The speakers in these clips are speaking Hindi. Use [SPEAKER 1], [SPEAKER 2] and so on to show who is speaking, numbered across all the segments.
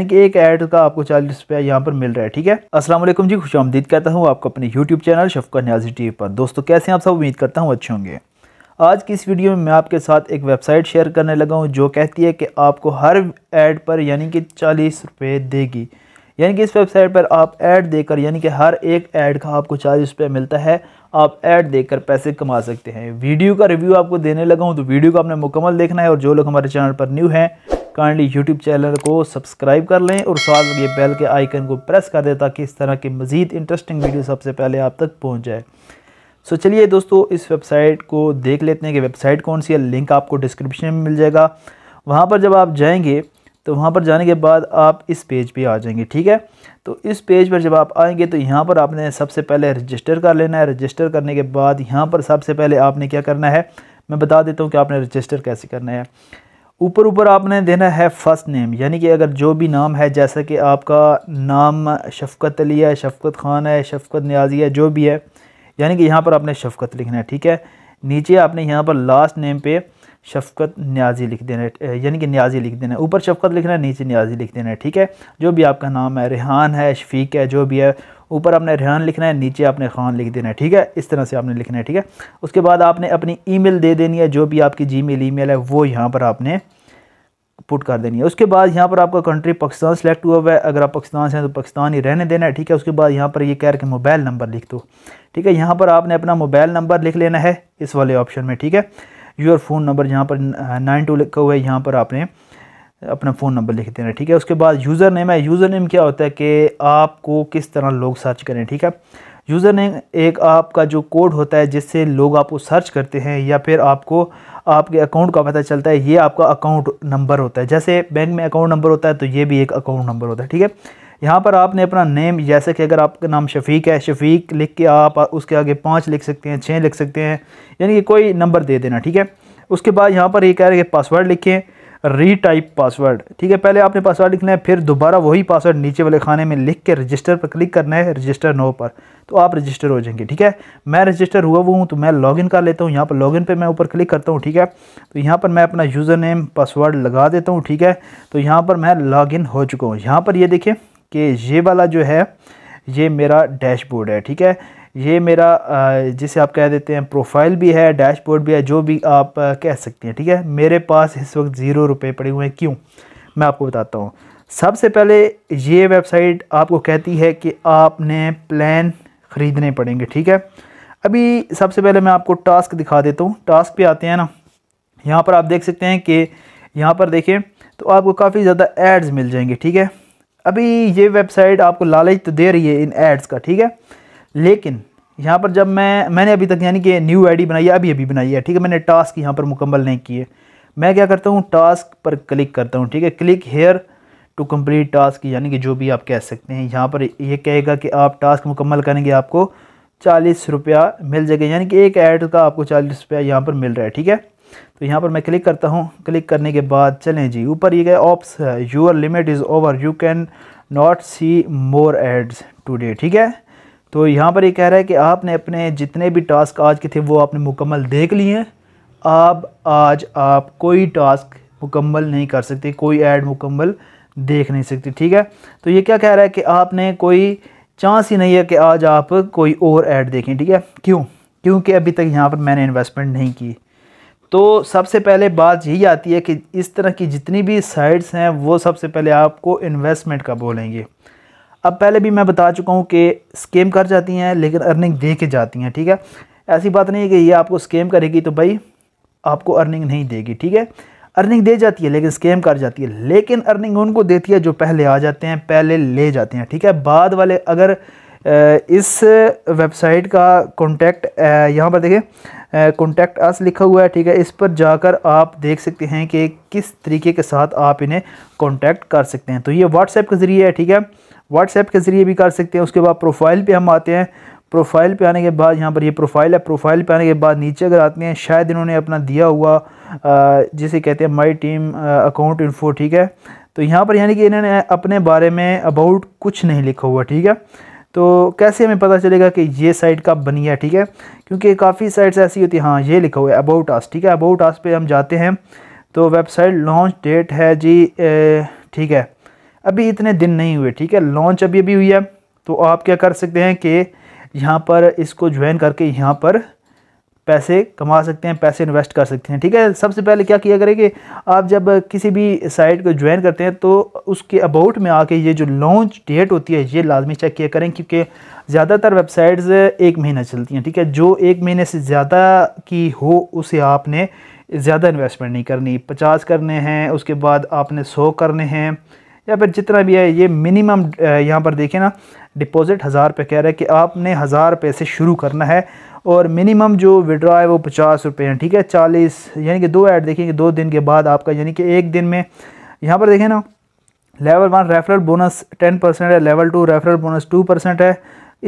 [SPEAKER 1] यानी कि एक ऐड का आपको चालीस रुपया यहाँ पर मिल रहा है ठीक है असला जी खुश आमदीद कहता हूँ आपको अपने YouTube channel Shafqa Niazi T पर दोस्तों कैसे आप सब उम्मीद करता हूँ अच्छे होंगे आज की इस वीडियो में मैं आपके साथ एक वेबसाइट शेयर करने लगा हूँ जो कहती है कि आपको हर ऐड पर यानी कि चालीस रुपये देगी यानी कि इस वेबसाइट पर आप ऐड देकर यानी कि हर एक ऐड का आपको चालीस रुपये मिलता है आप ऐड देकर पैसे कमा सकते हैं वीडियो का रिव्यू आपको देने लगा हूँ तो वीडियो को आपने मुकम्मल देखना है और जो लोग हमारे चैनल पर न्यू हैं काइंडली यूट्यूब चैनल को सब्सक्राइब कर लें और साथ में ये बेल के आइकन को प्रेस कर दें ताकि इस तरह की मज़ीद इंटरेस्टिंग वीडियो सबसे पहले आप तक पहुँच जाए सो चलिए दोस्तों इस वेबसाइट को देख लेते हैं कि वेबसाइट कौन सी है लिंक आपको डिस्क्रिप्शन में मिल जाएगा वहाँ पर जब आप जाएंगे तो वहाँ पर जाने के बाद आप इस पेज पे आ जाएंगे ठीक है तो इस पेज पर जब आप आएंगे तो यहाँ पर आपने सबसे पहले रजिस्टर कर लेना है रजिस्टर करने के बाद यहाँ पर सबसे पहले आपने क्या करना है मैं बता देता हूँ कि आपने रजिस्टर कैसे करना है ऊपर ऊपर आपने देना है फ़र्स्ट नेम यानी कि अगर जो भी नाम है जैसा कि आपका नाम शफकत अली है शफकत ख़ान है शफकत न्याजी है जो भी है यानी कि यहाँ पर आपने शफकत लिखना है ठीक है नीचे आपने यहाँ पर लास्ट नेम पे शफकत न्याजी लिख देना है यानी कि न्याजी लिख देना है ऊपर शफकत लिखना है नीचे न्याजी लिख देना है ठीक है जो भी आपका नाम है रेहान है शफीक है जो भी है ऊपर आपने रेहान लिखना है नीचे आपने खान लिख देना है ठीक है इस तरह से आपने लिखना है ठीक है उसके बाद आपने अपनी ईमेल दे देनी है जो भी आपकी जीमेल ईमेल है वो यहाँ पर आपने पुट कर देनी है उसके बाद यहाँ पर आपका कंट्री पाकिस्तान सेलेक्ट हुआ हुआ है अगर आप पाकिस्तान से हैं तो पाकिस्तान ही रहने देना है ठीक है उसके बाद यहाँ पर ये यह कह रहे मोबाइल नंबर लिख दो ठीक है यहाँ पर आपने अपना मोबाइल नंबर लिख लेना है इस वाले ऑप्शन में ठीक है यूर फ़ोन नंबर यहाँ पर नाइन टू लिखा हुआ है यहाँ पर आपने अपना फ़ोन नंबर लिख देना ठीक है उसके बाद यूज़र नेम है यूज़र नेम क्या होता है कि आपको किस तरह लोग सर्च करें ठीक है यूज़र नेम एक आपका जो कोड होता है जिससे लोग आपको सर्च करते हैं या फिर आपको आपके अकाउंट का पता चलता है ये आपका अकाउंट नंबर होता है जैसे बैंक में अकाउंट नंबर होता है तो ये भी एक अकाउंट नंबर होता है ठीक है यहाँ पर आपने अपना नेम जैसे कि अगर आपका नाम शफीक है शफीक लिख के आप उसके आगे पाँच लिख सकते हैं छः लिख सकते हैं यानी कि कोई नंबर दे देना ठीक है उसके बाद यहाँ पर ये कह रहे हैं पासवर्ड लिखें रीटाइप पासवर्ड ठीक है पहले आपने पासवर्ड लिखना है फिर दोबारा वही पासवर्ड नीचे वाले खाने में लिख के रजिस्टर पर क्लिक करना है रजिस्टर नो पर तो आप रजिस्टर हो जाएंगे ठीक है मैं रजिस्टर हुआ हुआ हूँ तो मैं लॉगिन कर लेता हूँ यहाँ पर लॉगिन पे मैं ऊपर क्लिक करता हूँ ठीक है तो यहाँ पर मैं अपना यूज़र नेम पासवर्ड लगा देता हूँ ठीक है तो यहाँ पर मैं लॉगिन हो चुका हूँ यहाँ पर ये यह देखें कि ये वाला जो है ये मेरा डैशबोर्ड है ठीक है ये मेरा जिसे आप कह देते हैं प्रोफाइल भी है डैशबोर्ड भी है जो भी आप कह सकते हैं ठीक है मेरे पास इस वक्त ज़ीरो रुपये पड़े हुए हैं क्यों मैं आपको बताता हूँ सबसे पहले ये वेबसाइट आपको कहती है कि आपने प्लान ख़रीदने पड़ेंगे ठीक है अभी सबसे पहले मैं आपको टास्क दिखा देता हूँ टास्क पर आते हैं ना यहाँ पर आप देख सकते हैं कि यहाँ पर देखें तो आपको काफ़ी ज़्यादा एड्स मिल जाएंगे ठीक है अभी ये वेबसाइट आपको लालच तो दे रही है इन एड्स का ठीक है लेकिन यहाँ पर जब मैं मैंने अभी तक यानी कि न्यू आईडी बनाई है अभी अभी बनाई है ठीक है मैंने टास्क यहाँ पर मुकम्मल नहीं किए मैं क्या करता हूँ टास्क पर क्लिक करता हूँ ठीक है click here to complete task यानी कि जो भी आप कह सकते हैं यहाँ पर ये कहेगा कि आप टास्क मुकम्मल करेंगे आपको चालीस रुपया मिल जाएगा यानी कि एक ऐड का आपको चालीस रुपया यहाँ पर मिल रहा है ठीक है तो यहाँ पर मैं क्लिक करता हूँ क्लिक करने के बाद चलें जी ऊपर ये क्या ऑप्स है your limit is over you can not see more ads today ठीक है तो यहाँ पर ये कह रहा है कि आपने अपने जितने भी टास्क आज के थे वो आपने मुकम्मल देख लिए हैं अब आज आप कोई टास्क मुकम्मल नहीं कर सकते कोई ऐड मुकम्मल देख नहीं सकते ठीक है तो ये क्या कह रहा है कि आपने कोई चांस ही नहीं है कि आज आप कोई और ऐड देखें ठीक है क्यों क्योंकि अभी तक यहाँ पर मैंने इन्वेस्टमेंट नहीं की तो सबसे पहले बात यही आती है कि इस तरह की जितनी भी साइट्स हैं वो सबसे पहले आपको इन्वेस्टमेंट का बोलेंगे अब पहले भी मैं बता चुका हूँ कि स्केम कर जाती हैं लेकिन अर्निंग दे के जाती हैं ठीक है ऐसी बात नहीं है कि ये आपको स्केम करेगी तो भाई आपको अर्निंग नहीं देगी ठीक है अर्निंग दे जाती है लेकिन स्केम कर जाती है लेकिन अर्निंग उनको देती है जो पहले आ जाते हैं पहले ले जाते हैं ठीक है बाद वाले अगर इस वेबसाइट का कॉन्टैक्ट यहाँ पर देखें कॉन्टैक्ट अस लिखा हुआ है ठीक है इस पर जाकर आप देख सकते हैं कि किस तरीके के साथ आप इन्हें कॉन्टैक्ट कर सकते हैं तो ये व्हाट्सएप के ज़रिए है ठीक है व्हाट्सएप के ज़रिए भी कर सकते हैं उसके बाद प्रोफाइल पे हम आते हैं प्रोफाइल पे आने के बाद यहाँ पर ये यह प्रोफाइल है प्रोफाइल पे आने के बाद नीचे अगर आते हैं शायद इन्होंने अपना दिया हुआ जिसे कहते हैं माई टीम अकाउंट इन्फो ठीक है तो यहाँ पर यानी कि इन्होंने अपने बारे में अबाउट कुछ नहीं लिखा हुआ ठीक है तो कैसे हमें पता चलेगा कि ये साइट कब बनी है ठीक है क्योंकि काफ़ी साइट्स ऐसी होती हैं हाँ ये लिखा हुआ है अबाउट आस ठीक है अबाउट आस पे हम जाते हैं तो वेबसाइट लॉन्च डेट है जी ठीक है अभी इतने दिन नहीं हुए ठीक है लॉन्च अभी अभी हुई है तो आप क्या कर सकते हैं कि यहाँ पर इसको ज्वाइन करके यहाँ पर पैसे कमा सकते हैं पैसे इन्वेस्ट कर सकते हैं ठीक है सबसे पहले क्या किया करें कि आप जब किसी भी साइट को ज्वाइन करते हैं तो उसके अबाउट में आके ये जो लॉन्च डेट होती है ये लाजमी चेक किया करें क्योंकि ज़्यादातर वेबसाइट्स एक महीना चलती हैं ठीक है जो एक महीने से ज़्यादा की हो उसे आपने ज़्यादा इन्वेस्टमेंट नहीं करनी पचास करने हैं उसके बाद आपने सौ करने हैं या फिर जितना भी है ये मिनिमम यहाँ पर देखें ना डिपॉज़िट हज़ार रुपये कह रहा है कि आपने हज़ार रुपये से शुरू करना है और मिनिमम जो विड्रा है वो पचास रुपये हैं ठीक है चालीस यानी कि दो ऐड देखेंगे दो दिन के बाद आपका यानी कि एक दिन में यहाँ पर देखें ना level one referral bonus ten percent है level two referral bonus two percent है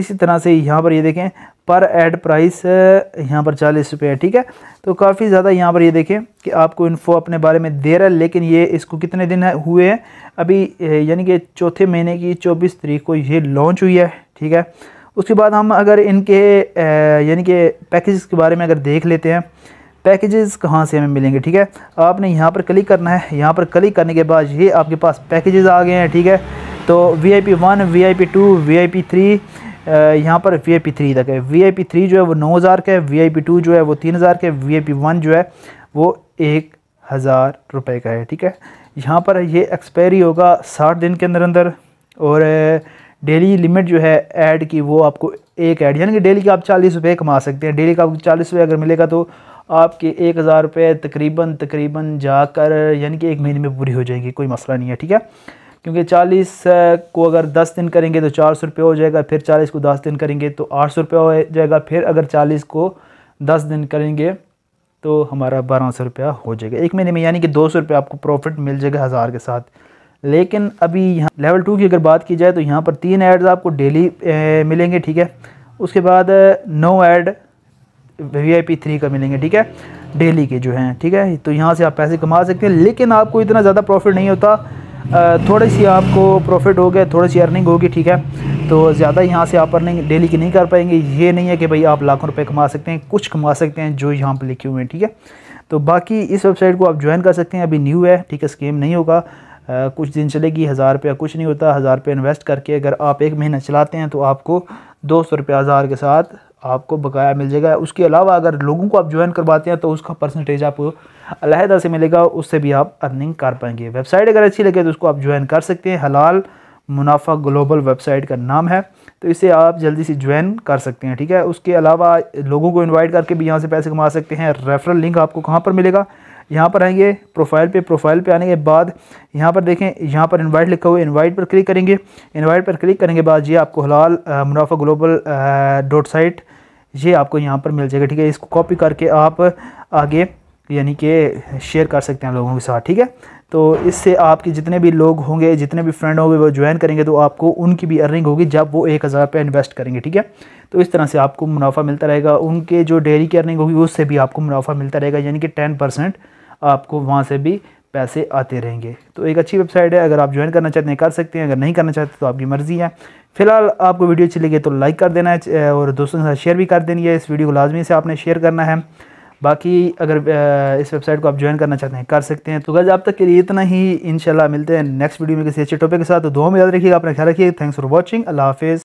[SPEAKER 1] इसी तरह से यहाँ पर ये देखें पर एड प्राइस यहाँ पर चालीस रुपये है ठीक है तो काफ़ी ज़्यादा यहाँ पर ये देखें कि आपको इन्फो अपने बारे में दे रहा है लेकिन ये इसको कितने दिन है, हुए हैं अभी यानी कि चौथे महीने की चौबीस तरीक को ये लॉन्च हुई है ठीक है उसके बाद हम अगर इनके यानी कि पैकेज के बारे में अगर देख लेते हैं पैकेजेस कहाँ से हमें मिलेंगे ठीक है आपने यहाँ पर क्लिक करना है यहाँ पर क्लिक करने के बाद ये आपके पास पैकेजेस आ गए हैं ठीक है तो V I P one V I P two V I P three यहाँ पर वी आई पी थ्री तक है वी आई पी थ्री जो है वो नौ हज़ार का है वी आई पी टू जो है वो तीन हज़ार का है वी आई पी वन जो है वो एक हज़ार रुपये का है ठीक है यहाँ पर ये एक्सपायरी होगा साठ दिन के अंदर अंदर और डेली लिमिट जो है ऐड की वो आपको एक ऐड यानी कि डेली का आप चालीस रुपये कमा सकते हैं डेली का आपको चालीस रुपये अगर मिलेगा तो आपके एक हज़ार रुपये तकरीबन तकरीबन जाकर यानी कि एक महीने में पूरी हो जाएगी कोई मसला नहीं है ठीक है क्योंकि 40 को अगर 10 दिन करेंगे तो चार सौ हो जाएगा फिर 40 को 10 दिन करेंगे तो आठ सौ हो जाएगा फिर अगर 40 को 10 दिन करेंगे तो हमारा बारह सौ रुपया हो जाएगा एक महीने में यानी कि दो सौ रुपये आपको प्रॉफिट मिल जाएगा हज़ार के साथ लेकिन अभी यहाँ लेवल टू की अगर बात की जाए तो यहाँ पर तीन एड्स आपको डेली मिलेंगे ठीक है उसके बाद नौ ad V I P three का मिलेंगे ठीक है डेली के जो हैं ठीक है तो यहाँ से आप पैसे कमा सकते हैं लेकिन आपको इतना ज़्यादा प्रॉफिट नहीं होता थोड़ी सी आपको प्रॉफिट हो गया थोड़ी सी अर्निंग होगी ठीक है तो ज़्यादा यहाँ से आप अर्निंग डेली की नहीं कर पाएंगे ये नहीं है कि भाई आप लाखों रुपए कमा सकते हैं कुछ कमा सकते हैं जो यहाँ पर लिखे हुए हैं ठीक है तो बाकी इस वेबसाइट को आप ज्वाइन कर सकते हैं अभी न्यू है ठीक है स्कीम नहीं होगा कुछ दिन चलेगी हज़ार रुपया कुछ नहीं होता हज़ार रुपये इन्वेस्ट करके अगर आप एक महीना चलाते हैं तो आपको दो सौ रुपया हज़ार के साथ आपको बकाया मिल जाएगा उसके अलावा अगर लोगों को आप ज्वाइन करवाते हैं तो उसका परसेंटेज आपको अलहदा से मिलेगा उससे भी आप अर्निंग कर पाएंगे वेबसाइट अगर अच्छी लगे तो उसको आप ज्वाइन कर सकते हैं हलाल मुनाफा ग्लोबल वेबसाइट का नाम है तो इसे आप जल्दी से ज्वाइन कर सकते हैं ठीक है उसके अलावा लोगों को इन्वाइट करके भी यहाँ से पैसे कमा सकते हैं रेफरल लिंक आपको कहाँ पर मिलेगा यहाँ पर आएंगे प्रोफाइल पे प्रोफाइल पे आने के बाद यहाँ पर देखें यहाँ पर इनवाइट लिखा हुआ है इनवाइट पर क्लिक करेंगे इनवाइट पर क्लिक करने के बाद ये आपको हलाल मुनाफा ग्लोबल डॉट साइट ये आपको यहाँ पर मिल जाएगा ठीक है इसको कॉपी करके आप आगे यानी कि शेयर कर सकते हैं लोगों के साथ ठीक है तो इससे आपके जितने भी लोग होंगे जितने भी फ्रेंड होंगे वो ज्वाइन करेंगे तो आपको उनकी भी अर्निंग होगी जब वो एक हज़ार रुपये इन्वेस्ट करेंगे ठीक है तो इस तरह से आपको मुनाफा मिलता रहेगा उनके जो डेयरी की अर्निंग होगी उससे भी आपको मुनाफा मिलता रहेगा यानी कि टेन परसेंट आपको वहाँ से भी पैसे आते रहेंगे तो एक अच्छी वेबसाइट है अगर आप ज्वाइन करना चाहते हैं कर सकते हैं अगर नहीं करना चाहते तो आपकी मर्ज़ी है फिलहाल आपको वीडियो अच्छी लगी तो लाइक कर देना है और दोस्तों के साथ शेयर भी कर देनी है इस वीडियो को लाजमी से आपने शेयर करना है बाकी अगर इस वेबसाइट को आप ज्वाइन करना चाहते हैं कर सकते हैं तो गज़ आप तक के लिए इतना ही इंशाल्लाह मिलते हैं नेक्स्ट वीडियो में किसी अच्छे टॉपिक के साथ तो दो में याद रखिएगा अपना ख्याल रखिए थैंक्स फॉर वॉचिंग अल्लाह हाफिज़